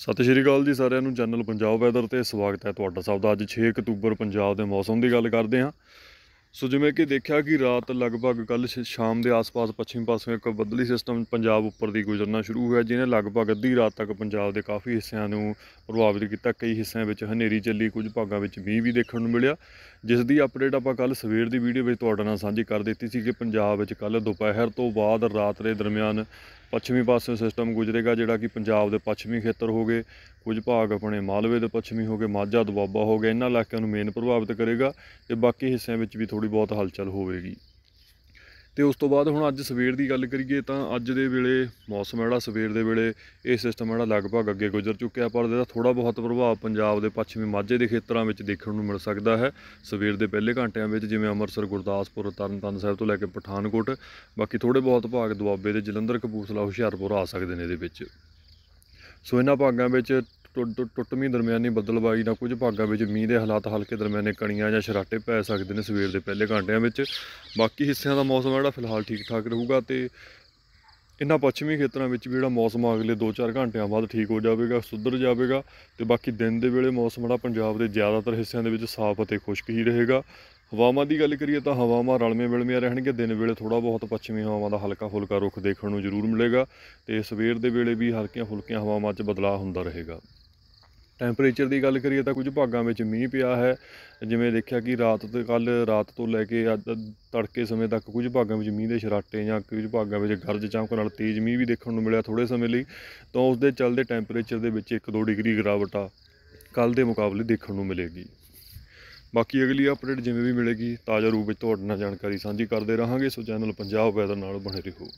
ਸਤਿ ਸ਼੍ਰੀ ਅਕਾਲ ਜੀ ਸਾਰਿਆਂ ਨੂੰ ਚੈਨਲ ਪੰਜਾਬ ਵੈਦਰ ਤੇ ਸਵਾਗਤ ਹੈ ਤੁਹਾਡਾ ਸਭ ਦਾ ਅੱਜ 6 ਅਕਤੂਬਰ ਪੰਜਾਬ ਦੇ ਮੌਸਮ ਦੀ ਗੱਲ ਕਰਦੇ ਹਾਂ ਸੋ ਜਿਵੇਂ ਕਿ ਦੇਖਿਆ ਕਿ ਰਾਤ ਲਗਭਗ ਕੱਲ ਸ਼ਾਮ ਦੇ ਆਸ-ਪਾਸ ਪੱਛਮੀ ਪਾਸੇ ਇੱਕ ਬੱਦਲੀ ਸਿਸਟਮ ਪੰਜਾਬ ਉੱਪਰ ਦੀ ਗੁਜ਼ਰਨਾ ਸ਼ੁਰੂ ਹੋਇਆ ਜਿਹਨੇ ਲਗਭਗ ਅੱਧੀ ਰਾਤ ਤੱਕ ਪੰਜਾਬ ਦੇ ਕਾਫੀ ਹਿੱਸਿਆਂ ਨੂੰ ਪ੍ਰਭਾਵਿਤ ਕੀਤਾ ਕਈ ਹਿੱਸਿਆਂ ਵਿੱਚ ਹਨੇਰੀ ਚੱਲੀ ਕੁਝ ਭਾਗਾਂ ਵਿੱਚ ਮੀਂਹ ਵੀ ਦੇਖਣ ਨੂੰ ਮਿਲਿਆ ਜਿਸ ਦੀ ਅਪਡੇਟ ਆਪਾਂ ਕੱਲ ਸਵੇਰ ਦੀ ਵੀਡੀਓ ਵਿੱਚ ਤੁਹਾਡੇ ਨਾਲ ਸਾਂਝੀ ਕਰ ਦਿੱਤੀ ਸੀ ਕਿ ਪੰਜਾਬ ਵਿੱਚ ਕੱਲ ਦੁਪਹਿਰ ਤੋਂ ਬਾਅਦ ਰਾਤ ਦੇ ਦਰਮਿਆਨ ਪੱਛਮੀ ਪਾਸੇ ਸਿਸਟਮ ਗੁਜ਼ਰੇਗਾ ਜਿਹੜਾ ਕਿ ਪੰਜਾਬ ਦੇ ਪੱਛਮੀ ਖੇਤਰ ਹੋਗੇ ਕੁਝ ਭਾਗ ਆਪਣੇ ਮਾਲਵੇ ਦੇ ਪੱਛਮੀ ਹੋਗੇ ਮਾਝਾ ਦੁਆਬਾ ਹੋਗੇ ਇਹਨਾਂ ਇਲਾਕਿਆਂ ਨੂੰ ਮੇਨ ਪ੍ਰਭਾਵਿਤ ਕਰੇਗਾ ਤੇ ਬਾਕੀ ਹਿੱਸਿਆਂ ਵਿੱਚ ਵੀ ਥੋੜੀ ਬਹੁਤ ਹਲਚਲ ਹੋਵੇਗੀ ਤੇ ਉਸ ਤੋਂ ਬਾਅਦ ਹੁਣ ਅੱਜ ਸਵੇਰ ਦੀ ਗੱਲ ਕਰੀਏ ਤਾਂ ਅੱਜ ਦੇ ਵੇਲੇ ਮੌਸਮ ਜਿਹੜਾ ਸਵੇਰ ਦੇ ਵੇਲੇ ਇਹ ਸਿਸਟਮ ਜਿਹੜਾ ਲਗਭਗ ਅੱਗੇ ਗੁਜ਼ਰ ਚੁੱਕਿਆ ਪਰ ਇਹਦਾ ਥੋੜਾ ਬਹੁਤ ਪ੍ਰਭਾਵ ਪੰਜਾਬ ਦੇ ਪੱਛਮੀ ਮਾਝੇ ਦੇ ਖੇਤਰਾਂ ਵਿੱਚ ਦੇਖਣ ਨੂੰ ਮਿਲ ਸਕਦਾ ਹੈ ਸਵੇਰ ਦੇ ਪਹਿਲੇ ਘੰਟਿਆਂ ਵਿੱਚ ਜਿਵੇਂ ਅੰਮ੍ਰਿਤਸਰ ਗੁਰਦਾਸਪੁਰ ਤਰਨਤਾਰਨ ਸਾਹਿਬ ਤੋਂ ਲੈ ਕੇ ਪਠਾਨਕੋਟ ਬਾਕੀ ਥੋੜੇ ਬਹੁਤ ਭਾਗ ਦੁਆਬੇ ਦੇ ਜਲੰਧਰ ਕਪੂਰਥਲਾ ਹੁਸ਼ਿਆਰਪੁਰ ਆ ਸਕਦੇ ਨੇ ਇਹਦੇ ਵਿੱਚ ਸੋ ਇਹਨਾਂ ਭਾਗਾਂ ਵਿੱਚ ਟੁੱਟਵੀਂ ਦਰਮਿਆਨੀ ਬੱਦਲਬਾਈ ਨਾਲ ਕੁਝ ਭਾਗਾਂ ਵਿੱਚ ਮੀਂਹ ਦੇ ਹਾਲਾਤ ਹਲਕੇ ਦਰਮਿਆਨੇ ਕਣੀਆਂ ਜਾਂ ਛਰਾਟੇ ਪੈ ਸਕਦੇ ਨੇ ਸਵੇਰ ਦੇ ਪਹਿਲੇ ਘੰਟਿਆਂ ਵਿੱਚ ਬਾਕੀ ਹਿੱਸਿਆਂ ਦਾ ਮੌਸਮ ਜਿਹੜਾ ਫਿਲਹਾਲ ਠੀਕ ਠਾਕ ਰਹੂਗਾ ਤੇ ਇਨ੍ਹਾਂ ਪੱਛਮੀ ਖੇਤਰਾਂ ਵਿੱਚ ਵੀ ਜਿਹੜਾ ਮੌਸਮ ਅਗਲੇ 2-4 ਘੰਟਿਆਂ ਬਾਅਦ ਠੀਕ ਹੋ ਜਾਵੇਗਾ ਸੁਧਰ ਜਾਵੇਗਾ ਤੇ ਬਾਕੀ ਦਿਨ ਦੇ ਵੇਲੇ ਮੌਸਮ ਜਿਹੜਾ ਪੰਜਾਬ ਦੇ ਜ਼ਿਆਦਾਤਰ ਹਿੱਸਿਆਂ ਦੇ ਵਿੱਚ ਸਾਫ਼ ਅਤੇ ਖੁਸ਼ਕ ਹੀ ਰਹੇਗਾ ਹਵਾਵਾਂ ਦੀ ਗੱਲ ਕਰੀਏ ਤਾਂ ਹਵਾਵਾਂ ਰਲਵੇਂ ਮਿਲਵੇਂ ਰਹਿਣਗੇ ਦਿਨ ਵੇਲੇ ਥੋੜਾ ਬਹੁਤ ਪੱਛਮੀ ਹਵਾਵਾਂ ਦਾ ਹਲਕਾ ਫੁਲਕਾ ਰੁਖ ਦੇਖਣ ਨੂੰ ਜ਼ਰੂਰ ਮਿਲੇਗਾ ਤੇ ਸਵੇਰ ਦੇ ਵੇਲੇ ਵੀ ਹਲਕੀਆਂ ਫੁਲਕੀਆਂ ਹਵਾਵਾਂ 'ਚ ਬਦਲਾਅ ਹੁੰਦਾ ਰਹੇਗਾ ਟੈਂਪਰੇਚਰ ਦੀ ਗੱਲ ਕਰੀਏ ਤਾਂ ਕੁਝ ਭਾਗਾਂ ਵਿੱਚ ਮੀਂਹ ਪਿਆ ਹੈ ਜਿਵੇਂ ਦੇਖਿਆ ਕਿ ਰਾਤ ਤੋਂ ਕੱਲ ਰਾਤ ਤੋਂ ਲੈ ਕੇ ਅੱਜ ਤੜਕੇ ਸਮੇਂ ਤੱਕ ਕੁਝ ਭਾਗਾਂ ਵਿੱਚ ਮੀਂਹ ਦੇ ਛਰਾਟੇ ਜਾਂ ਕੁਝ ਭਾਗਾਂ ਵਿੱਚ ਗਰਜ ਚਮਕ ਨਾਲ ਤੇਜ਼ ਮੀਂਹ ਵੀ ਦੇਖਣ ਨੂੰ ਮਿਲਿਆ ਥੋੜੇ ਸਮੇਂ ਲਈ ਤਾਂ ਉਸ ਦੇ ਚੱਲਦੇ ਟੈਂਪਰੇਚਰ ਦੇ ਵਿੱਚ 1-2 ਡਿਗਰੀ ਗਿਰਾਵਟ ਆ ਕੱਲ ਦੇ ਮੁਕਾਬਲੇ ਦੇਖਣ ਨੂੰ ਮਿਲੇਗੀ ਬਾਕੀ ਅਗਲੀ ਅਪਡੇਟ ਜਿਵੇਂ ਵੀ ਮਿਲੇਗੀ ਤਾਜ਼ਾ ਰੂਪ ਵਿੱਚ ਤੁਹਾਡੇ ਨਾਲ ਜਾਣਕਾਰੀ ਸਾਂਝੀ ਕਰਦੇ ਰਹਾਂਗੇ ਸੋ ਚੈਨਲ ਪੰਜਾਬ ਵੈਦਰ ਨਾਲ ਬਣੇ ਰਹੋ